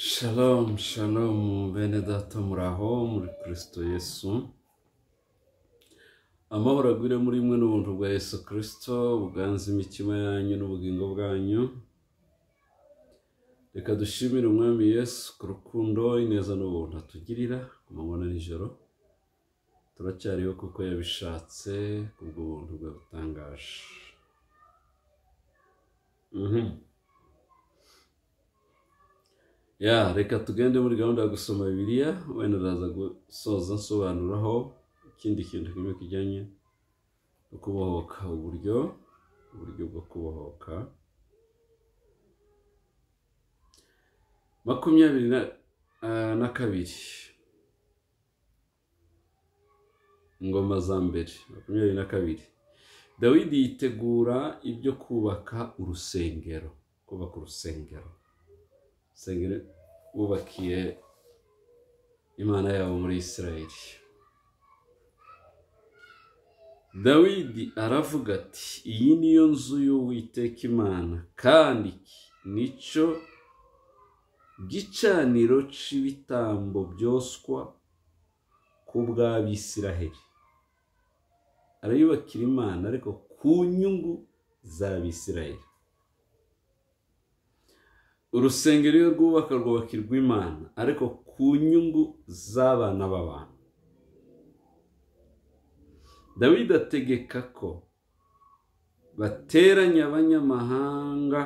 Shalom, shalom bene data muraho muri kirisito yesu amahoro agwire muri mwe n'ubuntu bwa yesu Kristo buganza imitima yanyu n'ubugingo bwanyu reka dushimire umwami yesu ku rukundo ineza n'ubuntu atugirira ku manywa nijoro turacyariho kuko yabishatse ku kubw'ubuntu bwe butangaje mhm. ya reka tugende muri gahunda yo gusoma bibiliya wenda uraza gusoza nsobanuraho ikindi kintu kimwe kijyanye no kubohoka uburyo uburyo bwo kubohoka makumyabiri na kabiri ingoma za mbere makumyabiri na kabiri dawidi yitegura ibyo kubaka urusengero kubaka urusengero sengeri wubakiye imana yabo muri israeli dawidi aravuga ati iyi niyo nzu y'uwiteka imana kandi nicyo gicaniro cy'ibitambo byoswa ku bw'abisiraheli arayubakira imana ariko ku nyungu z'abisiraheli urusengero iyo rwubaka rwubakirwa imana ariko ku nyungu z'abana b'abantu David ategeka ko bateranya abanyamahanga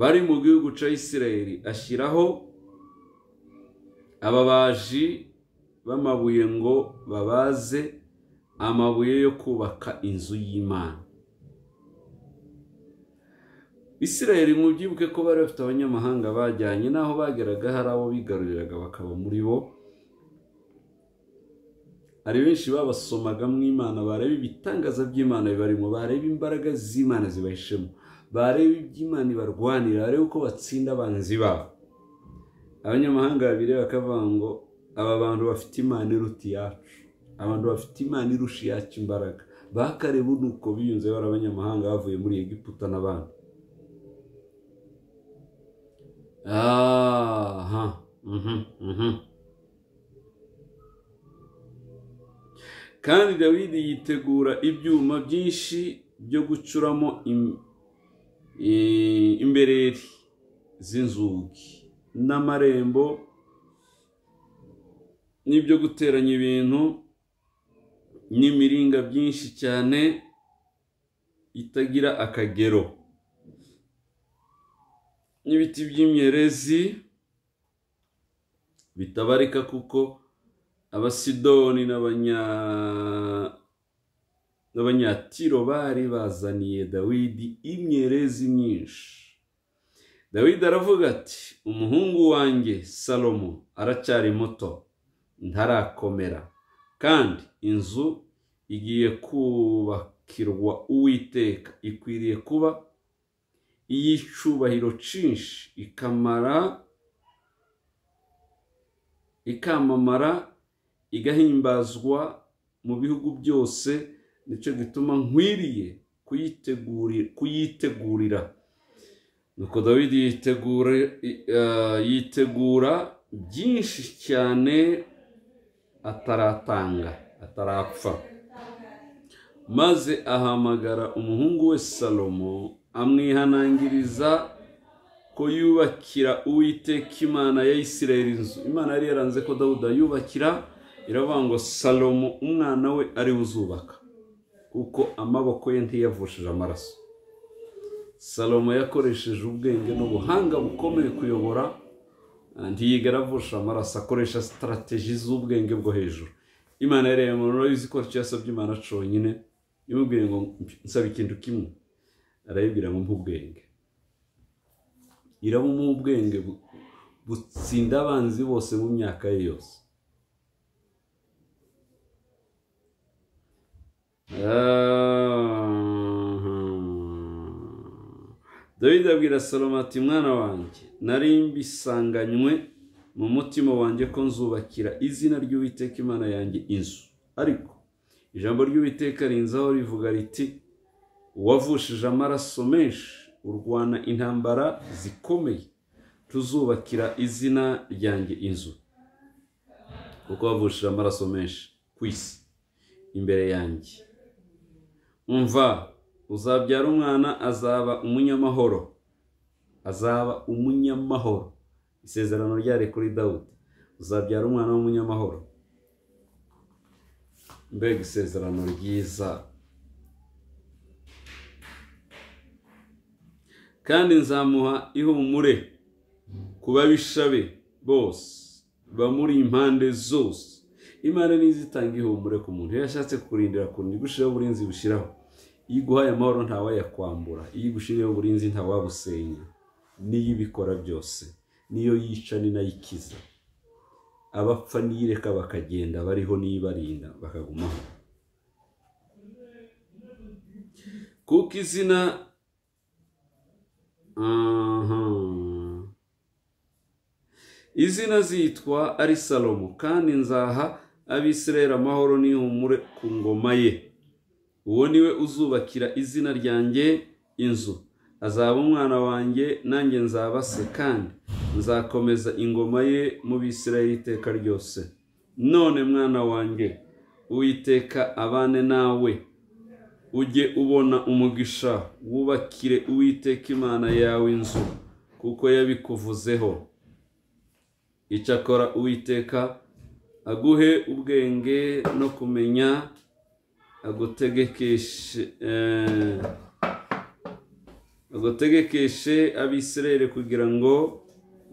bari mu gihugu cya isirayeli ashyiraho ababaji b'amabuye ngo babaze amabuye yo kubaka inzu y'imana isirayeli mu byibuke ko bari bafite abanyamahanga bajyanye n'aho bageraga hari abo bigaruriraga bakaba muri bo hari benshi babasomagamo imana bareba ibitangaza by'imana bibarimo bareba imbaraga z'imana zibahishemo bareba iby'imana ibarwanira barebe uko batsinda abanzi babo abanyamahanga babiri bakavuga ngo aba bantu bafite imana iruta iyacu abantu bafite imana irusha iyacu imbaraga bakare uko biyunze bari abanyamahanga bavuye muri egiputa n'abandi Aha. Mhm. Mhm. kandi dawidi yitegura ibyuma byinshi byo gucuramo imbereri z'inzugi n'amarembo n'ibyo guteranya ibintu n'imiringa byinshi cyane itagira akagero n'ibiti by'imyerezi bitabarika kuko abasidoni n'abanyatiro bari bazaniye dawidi imyerezi myinshi dawidi aravuga ati umuhungu wanjye salomo aracyari muto ntarakomera kandi inzu igiye kubakirwa uwiteka ikwiriye kuba iy'icyubahiro cyinshi ikamara ikamamara igahimbazwa mu bihugu byose nicyo gituma nkwiriye kuyitegurira nuko dawidi eh, yitegura byinshi cyane ataratanga atarapfa maze ahamagara umuhungu we salomo amwihanangiriza ko yubakira uwiteka imana ya isirayeli inzu imana yari yaranze ko dawuda yubakira iravuga ngo salomo umwana we ari uzubaka kuko amaboko ye ntiyavushije amaraso salomo yakoresheje ubwenge n'ubuhanga bukomeye kuyobora ah, ntiyigera avusha amaraso akoresha sitarategi z'ubwenge bwo hejuru imana yareba umuntu urabizi ko yasabye imana cyonyine imubwiye ngo nsaba ikintu kimwe arayibwira ngo ubwenge irabumuha ubwenge butsinda abanzi bose mu myaka ye yose dawidi abwira saloma ati mwana wanjye nari mbisanganywe mu mutima wanjye ko nzubakira izina ry'uwiteka imana yanjye inzu ariko ijambo ry'uwiteka rinzaho rivuga riti uwavushije amaraso menshi urwana intambara zikomeye tuzubakira izina ryanjye inzu kuko wavushije amaraso menshi ku isi imbere yanjye umva uzabyara umwana azaba umunyamahoro azaba umunyamahoro isezerano ryari kuri dawudi uzabyara umwana w'umunyamahoro mbega isezerano ryiza kandi nzamuha ihumure ku babisha be bose bamuri impande zose imana niyo izitanga ihumure ku muntu iyo yashatse kukurindira kuntu igushyiraho uburinzi bushyiraho iyo iguhaye amahoro ntawayakwambura iyo igushyiriyeho uburinzi ntawabusenya niyo ibikora byose niyo yica ninayikiza abapfa niyireka bakagenda bariho nibarinda bakagumaho kuko izina izina zitwa ari salomo kandi nzaha abisirayeli amahoro n'ihumure ku ngoma ye uwo niwe uzubakira izina ryanjye inzu azaba umwana wanjye nanjye nzaba se kandi nzakomeza ingoma ye mu bisirayeli iteka ryose none mwana wanjye uwiteka abane nawe ujye ubona umugisha wubakire uwiteka imana yawe inzu kuko yabikuvuzeho icyakora uwiteka aguhe ubwenge no kumenya agutegekeshe eh, agutegekeshe abisirere kugira ngo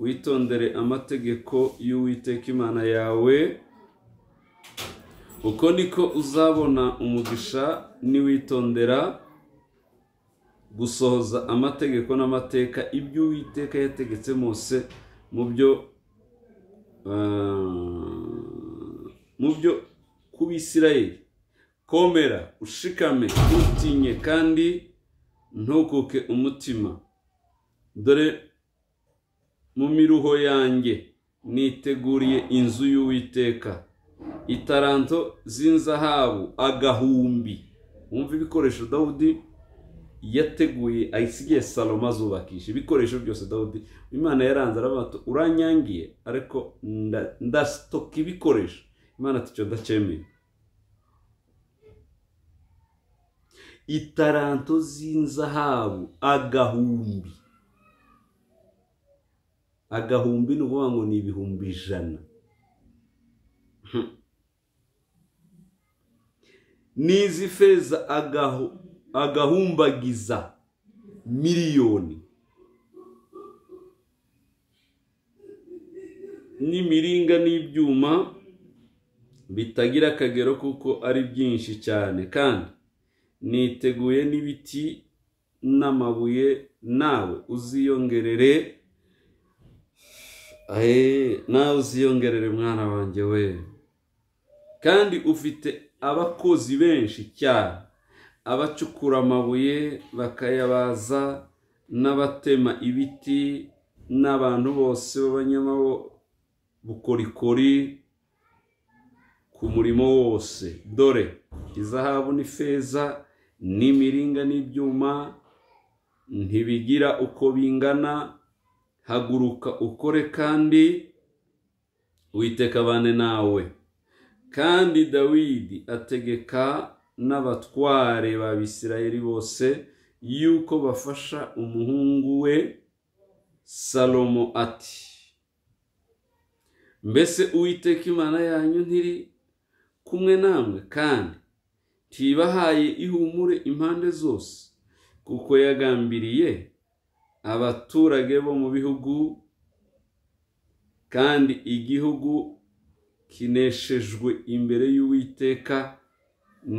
witondere amategeko y'uwiteka imana yawe uko niko uzabona umugisha niwitondera gusohoza amategeko n'amateka ibyo uwiteka yategetse mose mu byo eh, mu byo kubisirayeri komera ushikame ntutinye kandi ntukuke umutima dore mu miruho yanjye niteguriye inzu y'uwiteka itaranto z'inzahabu agahumbi wumva ibikoresho dawudi yateguye ayisigaye saloma azubakisha ibikoresho byose dawudi imana yaranze arabato uranyangiye ariko ndasitoka ibikoresho imana icyo ndakemeye itaranto z'inzahabu agahumbi agahumbi ni ukuvuga ngo ni ibihumbi ijana n'izi feza agahumbagiza miliyoni n'imiringa n'ibyuma bitagira akagero kuko ari byinshi cyane kandi niteguye n'ibiti n'amabuye nawe uziyongerere nawe uziyongerere mwana wanjye we kandi ufite abakozi benshi cyane abacukura amabuye bakayabaza n'abatema ibiti n'abantu bose b'abanyabukorikori ku murimo wose dore izahabu n'ifeza n'imiringa n'ibyuma ntibigira uko bingana haguruka ukore kandi witeka bane nawe kandi dawidi ategeka n'abatware ba bisirayeli bose yuko bafasha umuhungu we salomo ati mbese uwiteka imana yanyu ntiri kumwe namwe kandi ntibahaye ihumure impande zose kuko yagambiriye abaturage bo mu bihugu kandi igihugu kineshejwe imbere y'uwiteka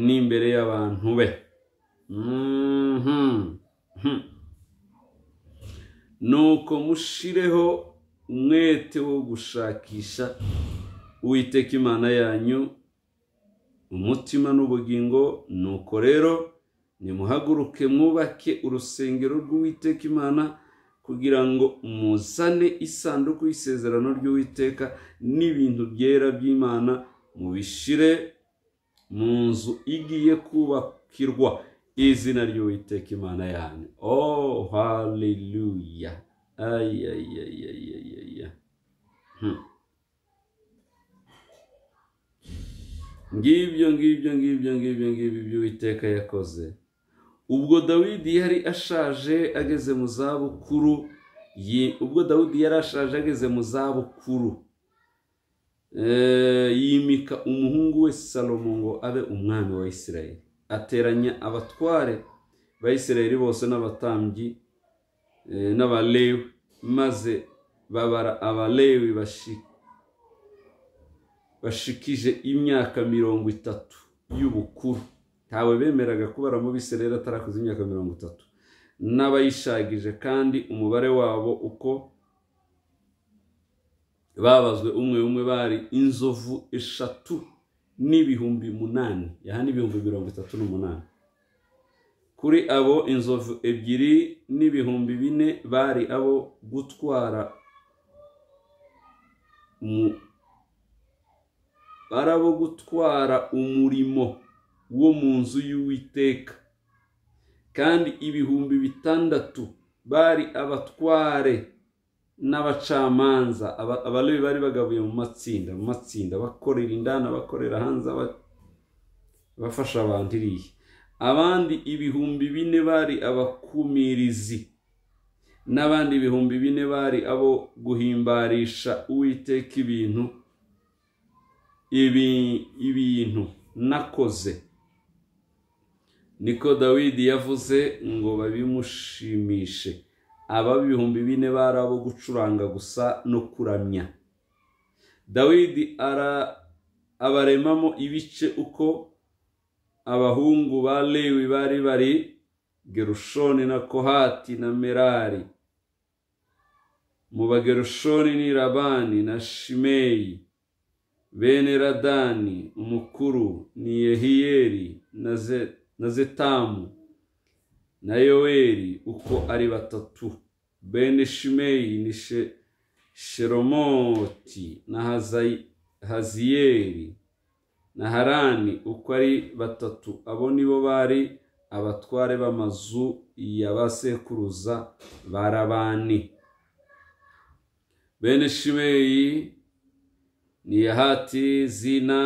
n'imbere y'abantu be mhm. hmm. nuko mushireho umwete wo gushakisha uwiteka imana yanyu umutima n'ubugingo nuko rero nimuhaguruke mwubake urusengero rw'uwiteka imana kugira ngo muzane isanduku y'isezerano ry'uwiteka n'ibintu byera by'imana mubishyire mu nzu igiye kubakirwa izina ry'uwiteka imana yanyu oh haleluya ayayayayayaya hmm. ngibyo ngibyo ngibyo ngibyo ngibyo ibyo uwiteka yakoze ubwo dawidi yari ashaje ageze mu zabukuru ubwo dawidi yari ashaje ageze mu zabukuru eh, yimika umuhungu we salomo ngo abe umwami wa isirayeli ateranya abatware bayisirayeli bose n'abatambyi eh, n'abalewi maze babara abalewi bashikije imyaka mirongo itatu y'ubukuru ntawe bemeraga kuba ko baramubi atarakoze imyaka mirongo itatu n'abayishagije kandi umubare wabo uko babazwe umwe umwe bari inzovu eshatu n'ibihumbi munani yaha ibihumbi mirongo itatu n'umunani kuri abo inzovu ebyiri n'ibihumbi bine bari abo gutwara bari abo gutwara umurimo wo mu nzu y'uwiteka kandi ibihumbi bitandatu bari abatware n'abacamanza abarebi bari bagabuye mu matsinda mu matsinda bakorera indana bakorera hanze bafasha abantu iriya abandi ibihumbi bine bari abakumirizi n'abandi ibihumbi bine bari abo guhimbarisha uwiteka ibintu ibintu nakoze niko dawidi yavuze ngo babimushimishe ababa ibihumbi bine bari abo gucuranga gusa no kuramya dawidi abaremamo ibice uko abahungu ba lewi bari bari gerushoni na kohati na merari mu bagerushoni ni rabani na shimeyi bene radani umukuru ni yehiyeri na zeta na zetamu na yoweri uko ari batatu bene shimeyi ni sheromoti na haziyeri na harani uko ari batatu abo nibo bari abatware b'amazu ya basekuruza barabani bene shimeyi ni yahati zina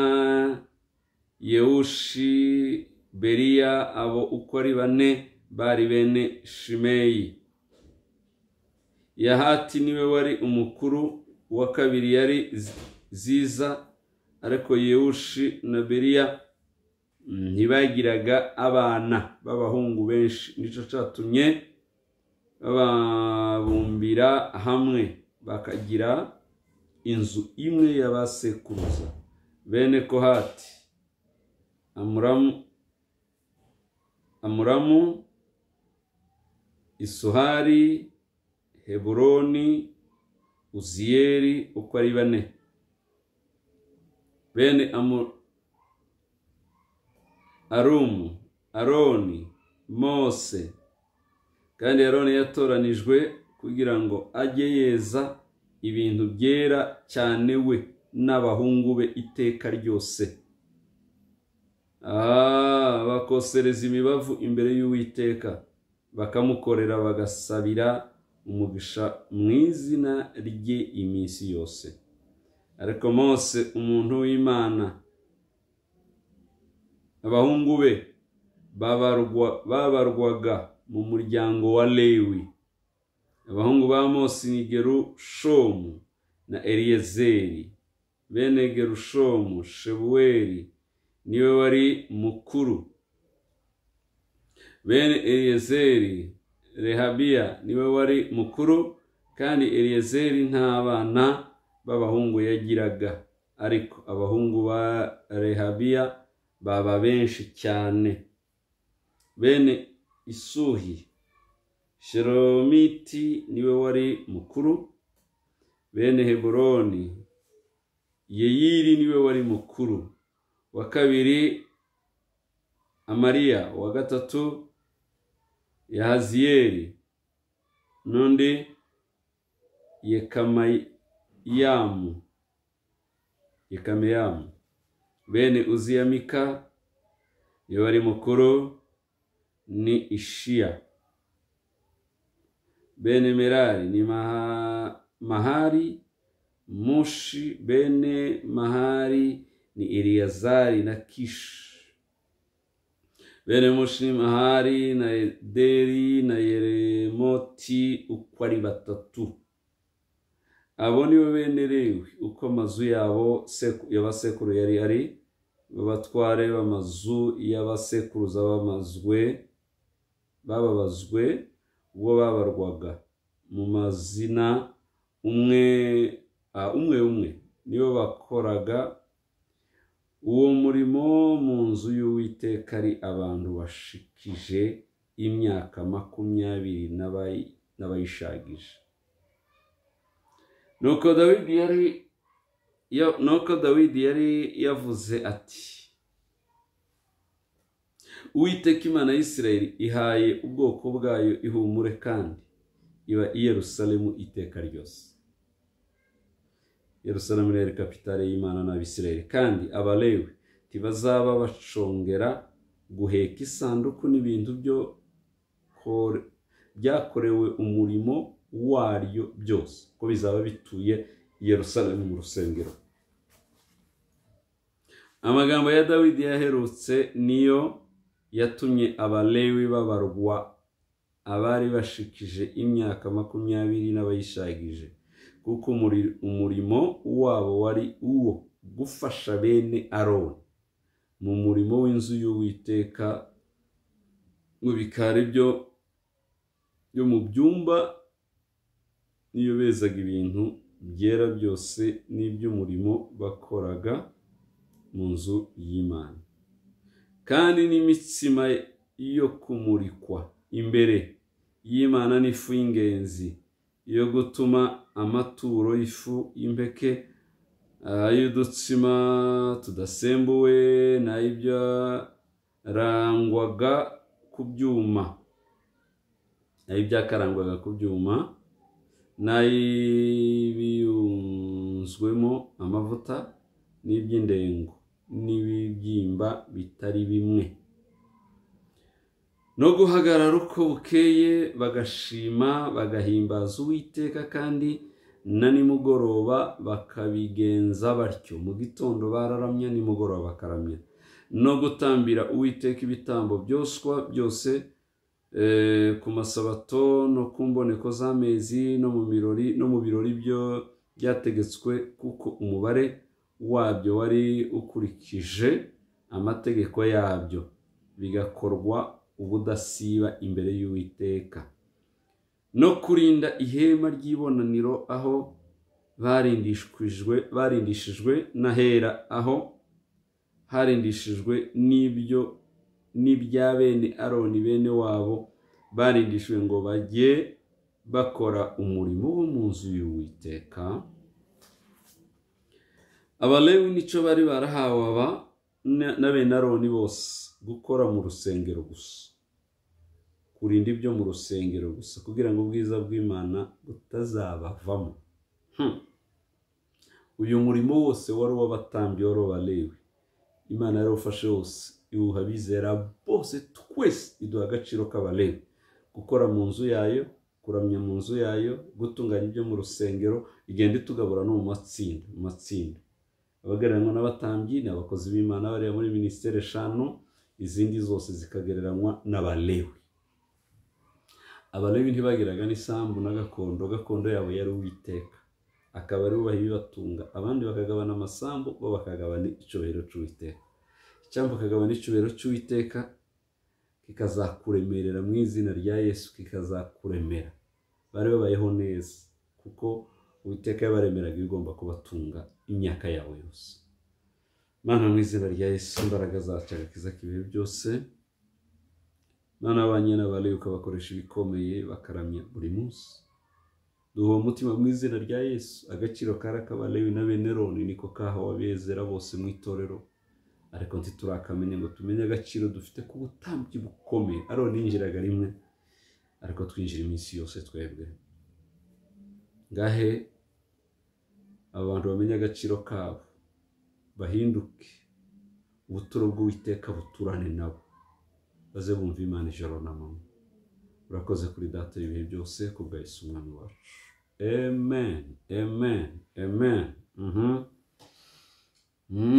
yewushi beriya abo uko ari bane bari bene shimeyi yahati niwe wari umukuru uwa kabiri yari ziza ariko yewushi na beriya mm, ntibagiraga abana b'abahungu benshi nicyo cyatumye babumbira hamwe bakagira inzu imwe y'abasekuruza bene kohati amuramu amuramu isuhari heburoni uziyeri uko ari bane bene arumu aroni mose kandi aroni yatoranijwe kugira ngo ajye yeza ibintu byera cyane we n'abahungu be iteka ryose Ah, bakosereza imibavu imbere y'uwiteka bakamukorera bagasabira umugisha mu izina rye iminsi yose ariko mose umuntu w'imana abahungu be babarwaga mu muryango wa lewi abahungu ba mose ni gerushomu na eliyezeri bene gerushomu shebuweri niwe wari mukuru bene eliyezeri rehabiya niwe wari mukuru kandi eliyezeri nta bana b'abahungu yagiraga ariko abahungu ba rehabiya baba benshi cyane bene isuhi sheromiti niwe wari mukuru bene heburoni yeyiri niwe wari mukuru wa kabiri amariya uwa gatatu yahaziyeri n'undi yekamayamu yekamayamu bene uziyamika yabari mukuru ni ishiya bene merari ni mahari mushi bene mahari ni eliyazari na kishi bene mushimahari na ederi na yeremoti uko ari batatu abo ni bo benerewe uko amazu yabo y'abasekuru yari ari batware b'amazu y'abasekuruza bamazwe bababazwe uwo babarwaga mu mazina umwe umwe umwe nibo bakoraga uwo murimo mu nzu y'uwiteka ari abantu bashikije imyaka makumyabiri n'abayishagije nuko dawidi yari nuko dawidi yari yavuze ati uwiteka imana y'isirayeli ihaye ubwoko bwayo ihumure kandi iba i yerusalemu iteka ryose Yerusalemu rero kapitale y'imana n'abisirayeli kandi abalewi ntibazaba bacongera guheka isanduku n'ibintu byo byakorewe umurimo waryo byose ko bizaba bituye Yerusalemu mu rusengero amagambo ya dawidi yaherutse niyo yatumye abalewi babarwa abari bashikije imyaka makumyabiri n'abayishagije kuko umurimo wabo wari uwo gufasha bene aroni mu murimo w'inzu y'uwiteka mu bikari byo byo mu byumba n'iyo bezaga ibintu byera byose n'iby'umurimo bakoraga mu nzu y'imana kandi n'imitsima yo kumurikwa imbere y'imana n'ifu y'ingenzi yo gutuma amaturo y'ifu y'impeke ay'udutsima ah, tudasembuwe n'ay'ibyarangwaga ku byuma ay'ibyakarangwaga ku byuma n'ay'ibiyunzwemo amavuta n'iby'indengo n'ibibyimba bitari bimwe no guhagarara uko bukeye bagashima bagahimbaza uwiteka kandi na nimugoroba bakabigenza batyo mu gitondo bararamya nimugoroba bakaramya no gutambira uwiteka ibitambo byoswa byose eh, ku masabato no ku mboneko z'amezi no mu birori no mu birori byo byategetswe kuko umubare wabyo wari ukurikije amategeko yabyo bigakorwa ubudasiba imbere y'uwiteka no kurinda ihema ry'ibonaniro aho barindishijwe n'ahera aho harindishijwe n'ibyo n'ibya bene aroni bene wabo barindishijwe ngo bajye bakora umurimo wo mu nzu y'uwiteka abalewi nicyo bari barahawe aba n'abene aroni bose gukora mu rusengero gusa kurinda ibyo mu rusengero gusa kugira ngo ubwiza bw'imana butazabavamo hmm. uyu murimo wose wari uw'abatambyi wari uw'abalewi imana ufashe wose iwuha abizera bose twese iduha agaciro k'abalewi gukora mu nzu yayo kuramya mu nzu yayo gutunganya ibyo mu rusengero igenda itugabura no mu matsinda mu matsinda abagereranywa n'abatambyi ni abakozi b'imana bareba muri minisiteri eshanu izindi zose zikagereranywa n'abalewi abalewi ntibageraga n'isambu na gakondo gakondo yabo yari uwiteka akaba ari bubaha ibibatunga abandi bakagabana amasambu bo bakagabana icyubahiro cy'uwiteka cyangwa bakagabana icyubahiro cy'uwiteka kikazakuremerera mu izina rya yesu kikazakuremera bari babayeho neza kuko uwiteka yabaremeraga ibigomba kubatunga imyaka yawe yose mana mu izina rya yesu imbaraga zacu agakiza k'ibihe byose mana ba nyine bakoresha ibikomeye bakaramya buri munsi duha umutima mu izina rya yesu agaciro kari k'abalewi na beneroni niko kahawe abezera bose mu itorero ariko ntiturakamenya ngo tumenye agaciro dufite ku butambyi bukomeye ariho ninjiraga rimwe ariko twinjira iminsi yose twebwe ngahe abantu bamenye agaciro kabo bahinduke ubuturo bw'uwiteka buturane nabo baze bumva imana ijoro na mama urakoze kuri data y'ibihe byose ku umwana Yesu umwami wacu amen amen amen mhm. mm.